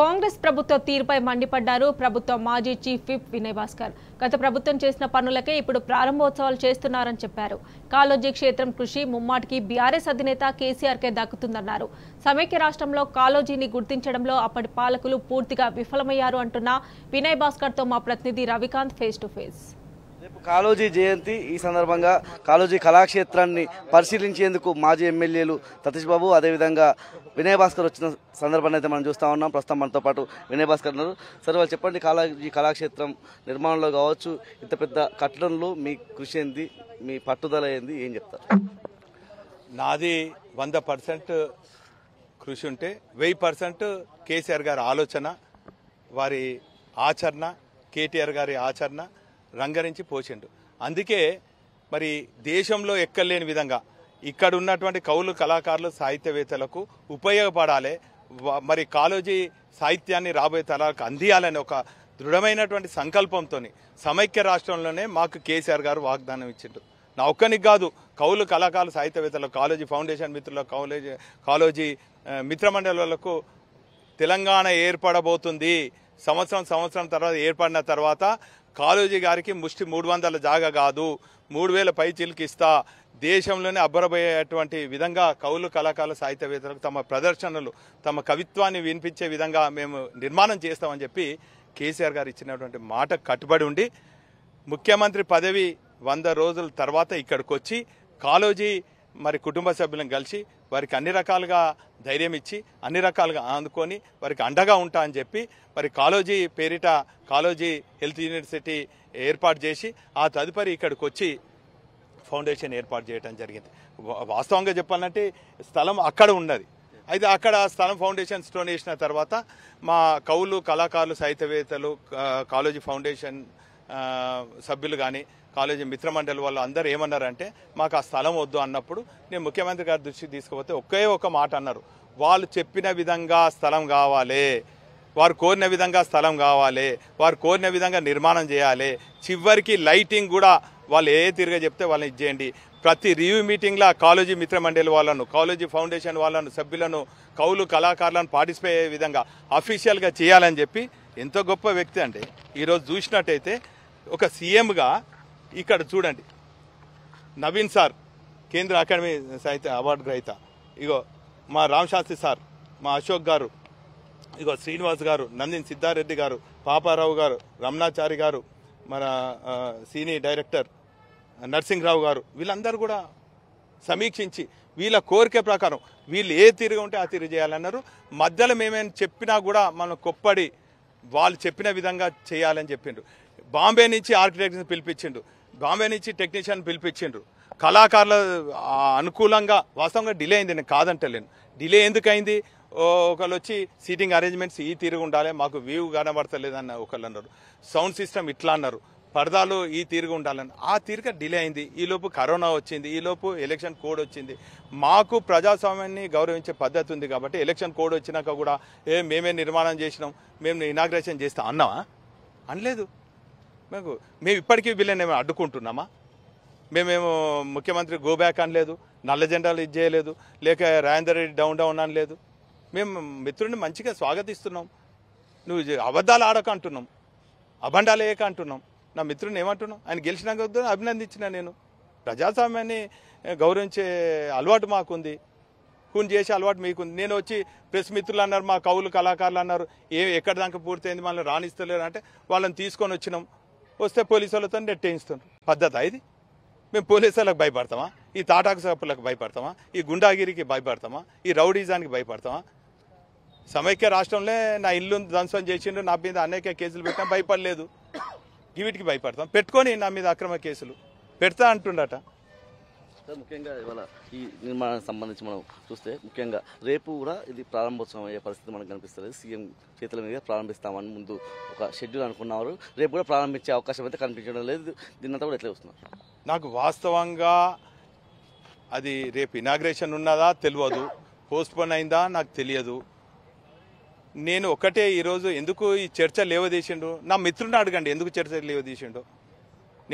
కాంగ్రెస్ ప్రభుత్వ తీరుపై మండిపడ్డారు ప్రభుత్వ మాజీ చీఫ్ విప్ వినయ్ భాస్కర్ గత ప్రభుత్వం చేసిన పనులకే ఇప్పుడు ప్రారంభోత్సవాలు చేస్తున్నారని చెప్పారు కాలోజీ క్షేత్రం కృషి ముమ్మాటికి బీఆర్ఎస్ అధినేత కేసీఆర్కే దక్కుతుందన్నారు సమైక్య రాష్ట్రంలో కాలోజీని గుర్తించడంలో అప్పటి పాలకులు పూర్తిగా విఫలమయ్యారు అంటున్న వినయ్ భాస్కర్తో మా ప్రతినిధి రవికాంత్ ఫేస్ టు ఫేస్ రేపు కాలోజీ జయంతి ఈ సందర్భంగా కాళోజీ కళాక్షేత్రాన్ని పరిశీలించేందుకు మాజీ ఎమ్మెల్యేలు సతీష్ బాబు అదేవిధంగా వినయ్ భాస్కర్ వచ్చిన సందర్భాన్ని అయితే మనం చూస్తూ ఉన్నాం ప్రస్తుతం మనతో పాటు వినయ్ భాస్కర్ ఉన్నారు సరే వాళ్ళు చెప్పండి కళా ఈ కళాక్షేత్రం నిర్మాణంలో కావచ్చు ఇంత పెద్ద కట్టడంలో మీ కృషి ఏంది మీ పట్టుదల ఏంది ఏం చెప్తారు నాది వంద పర్సెంట్ కృషి ఉంటే వెయ్యి పర్సెంట్ కేసీఆర్ గారి ఆలోచన వారి ఆచరణ కేటీఆర్ గారి ఆచరణ రంగరించి పోచిండు అందుకే మరి దేశంలో ఎక్కలేని విధంగా ఇక్కడ ఉన్నటువంటి కౌలు కళాకారులు సాహిత్యవేత్తలకు ఉపయోగపడాలి మరి కాలేజీ సాహిత్యాన్ని రాబోయే తరాలకు అందియాలని ఒక దృఢమైనటువంటి సంకల్పంతో సమైక్య రాష్ట్రంలోనే మాకు కేసీఆర్ గారు వాగ్దానం ఇచ్చిండ్రు నా ఒక్కనికి కాదు కౌలు కళాకారులు సాహిత్యవేత్తలు కాలేజీ ఫౌండేషన్ మిత్రుల కాలేజీ కాలేజీ మిత్రమండలకు తెలంగాణ ఏర్పడబోతుంది సంవత్సరం సంవత్సరం తర్వాత ఏర్పడిన తర్వాత కాలోజీ గారికి ముష్టి మూడు వందల జాగా కాదు మూడు వేల పై ఇస్తా దేశంలోనే అబ్బరబోయేటువంటి విధంగా కౌలు కళాకారుల సాహిత్యవేత్తలకు తమ ప్రదర్శనలు తమ కవిత్వాన్ని వినిపించే విధంగా మేము నిర్మాణం చేస్తామని చెప్పి కేసీఆర్ గారు ఇచ్చినటువంటి మాట కట్టుబడి ఉండి ముఖ్యమంత్రి పదవి వంద రోజుల తర్వాత ఇక్కడికి వచ్చి కాలోజీ మరి కుటుంబ సభ్యులను కలిసి వారికి అన్ని రకాలుగా ధైర్యం ఇచ్చి అన్ని రకాలుగా ఆదుకొని వారికి అండగా ఉంటా అని చెప్పి మరి కాలోజీ పేరిట కాలోజీ హెల్త్ యూనివర్సిటీ ఏర్పాటు చేసి ఆ తదుపరి ఇక్కడికి వచ్చి ఫౌండేషన్ ఏర్పాటు చేయడం జరిగింది వాస్తవంగా చెప్పాలంటే స్థలం అక్కడ ఉన్నది అయితే అక్కడ స్థలం ఫౌండేషన్ స్టోన్ వేసిన తర్వాత మా కవులు కళాకారులు సాహిత్యవేత్తలు కాలేజీ ఫౌండేషన్ సభ్యులు కానీ కాలేజీ మిత్రమండలి వాళ్ళు అందరూ ఏమన్నారంటే మాకు ఆ స్థలం వద్దు అన్నప్పుడు నేను ముఖ్యమంత్రి గారి దృష్టికి తీసుకుపోతే ఒకే ఒక మాట అన్నారు వాళ్ళు చెప్పిన విధంగా స్థలం కావాలి వారు కోరిన విధంగా స్థలం కావాలి వారు కోరిన విధంగా నిర్మాణం చేయాలి చివరికి లైటింగ్ కూడా వాళ్ళు ఏ తిరిగా చెప్తే వాళ్ళని ఇచ్చేయండి ప్రతి రివ్యూ మీటింగ్లో కాలేజీ మిత్రమండలి వాళ్ళను కాలేజీ ఫౌండేషన్ వాళ్ళను సభ్యులను కౌలు కళాకారులను పార్టిసిపేట్ అయ్యే విధంగా అఫీషియల్గా చేయాలని చెప్పి ఎంతో గొప్ప వ్యక్తి అండి ఈరోజు చూసినట్టయితే ఒక సీఎంగా ఇక్కడ చూడండి Naveen sir Kendra academy Sahitya award గ్రహీత ఇగో మా రామశాస్త్రి సార్ మా అశోక్ గారు ఇగో శ్రీనివాస్ గారు నందిన్ సిద్ధారెడ్డి గారు పాపారావు గారు రమణాచారి గారు మన సీనియర్ డైరెక్టర్ నర్సింగ్రావు గారు వీళ్ళందరూ కూడా సమీక్షించి వీళ్ళ కోరిక ప్రకారం వీళ్ళు ఏ తీరుగా ఉంటే ఆ తీరు చేయాలన్నారు మధ్యలో మేమేం చెప్పినా కూడా మనం కొప్పడి వాళ్ళు చెప్పిన విధంగా చేయాలని చెప్పిండ్రు బాంబే నుంచి ఆర్కిటెక్ట్ని పిలిపించిండు బాంబే నుంచి టెక్నీషియన్ పిలిపించిండ్రు కళాకారుల అనుకూలంగా వాస్తవంగా డిలే అయింది నేను కాదంటలేను డిలే ఎందుకైంది ఒకళ్ళు వచ్చి సీటింగ్ అరేంజ్మెంట్స్ ఈ తీరుగా ఉండాలి మాకు వ్యూ కనబడతలేదన్న ఒకళ్ళు అన్నారు సౌండ్ సిస్టమ్ ఇట్లా అన్నారు పరదాలు ఈ తీరుగా ఉండాలని ఆ తీరుగా డిలే అయింది ఈలోపు కరోనా వచ్చింది ఈలోపు ఎలక్షన్ కోడ్ వచ్చింది మాకు ప్రజాస్వామ్యాన్ని గౌరవించే పద్ధతి ఉంది కాబట్టి ఎలక్షన్ కోడ్ వచ్చినాక కూడా ఏ మేమే నిర్మాణం చేసినాం మేము ఇనాగ్రేషన్ చేస్తాం అన్నావా అనలేదు మేము మేము ఇప్పటికీ వీళ్ళని మేము అడ్డుకుంటున్నామా మేమేమో ముఖ్యమంత్రి గో బ్యాక్ అనలేదు నల్ల జెండాలు ఇది చేయలేదు లేక రాజేందర్ రెడ్డి డౌన్ డౌన్ అనలేదు మేము మిత్రుడిని మంచిగా స్వాగతిస్తున్నాం నువ్వు అబద్ధాలు ఆడక అంటున్నాం అబండాలు వేయక అంటున్నాం నా మిత్రుని ఏమంటున్నాం ఆయన గెలిచినాక అభినందించిన నేను ప్రజాస్వామ్యాన్ని గౌరవించే అలవాటు మాకుంది కూని చేసే అలవాటు మీకుంది నేను వచ్చి ప్రెస్ మిత్రులు అన్నారు మా కవులు కళాకారులు అన్నారు ఏ ఎక్కడ దాకా పూర్తయింది మనల్ని రాణిస్తలేరు అంటే వాళ్ళని తీసుకొని వచ్చినాం వస్తే పోలీసు వాళ్ళతో నెట్టేయిస్తుండ్రు పద్ధత ఇది మేము పోలీసు వాళ్ళకి భయపడతామా ఈ తాటాకు సప్పులకు భయపడతామా ఈ గుండాగిరికి భయపడతామా ఈ రౌడీజానికి భయపడతామా సమైక్య రాష్ట్రంలో నా ఇల్లు ధ్వంసం చేసిండు నా మీద అనేక కేసులు పెట్టినా భయపడలేదు వీటికి భయపడతాం పెట్టుకొని నా మీద అక్రమ కేసులు పెడతా అంటుండట సార్ ముఖ్యంగా ఇవాళ ఈ నిర్మాణానికి సంబంధించి మనం చూస్తే ముఖ్యంగా రేపు కూడా ఇది ప్రారంభోత్సవం అయ్యే పరిస్థితి మనకు కనిపిస్తుంది సీఎం చేతుల మీద ప్రారంభిస్తామని ముందు ఒక షెడ్యూల్ అనుకున్నారు రేపు కూడా ప్రారంభించే అవకాశం అయితే కనిపించడం లేదు దీన్నంతా కూడా ఎట్లా వస్తున్నారు నాకు వాస్తవంగా అది రేపు ఇనాగ్రేషన్ ఉన్నదా తెలియదు పోస్ట్పోన్ అయిందా నాకు తెలియదు నేను ఒకటే ఈరోజు ఎందుకు ఈ చర్చ లేవదీసిండు నా మిత్రుని అడగండి ఎందుకు చర్చ లేవదీసిండు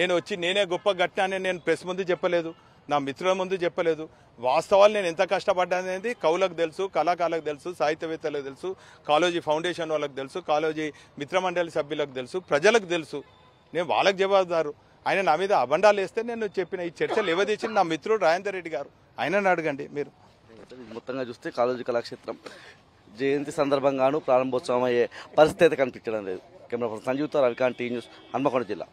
నేను వచ్చి నేనే గొప్ప ఘట్టనని నేను ప్రెస్ ముందు చెప్పలేదు నా మిత్రుల ముందు చెప్పలేదు వాస్తవాలు నేను ఎంత కష్టపడ్డాననేది కవులకు తెలుసు కళాకారులకు తెలుసు సాహిత్యవేత్తలకు తెలుసు కాలేజీ ఫౌండేషన్ వాళ్ళకి తెలుసు కాలేజీ మిత్రమండలి సభ్యులకు తెలుసు ప్రజలకు తెలుసు నేను వాళ్ళకి జవాబుదారు ఆయన నా మీద అబండాలు వేస్తే నేను చెప్పిన ఈ చర్చలు ఇవ్వదీచిన నా మిత్రుడు రాజేందర్ రెడ్డి గారు ఆయనని అడగండి మీరు మొత్తంగా చూస్తే కాలేజీ కళాక్షేత్రం జయంతి సందర్భంగాను ప్రారంభోత్సవం అయ్యే పరిస్థితి కనిపించడం లేదు కెమెరా సంజీవ్తో రవికాంత్ టీ న్యూస్ హన్మకొండ జిల్లా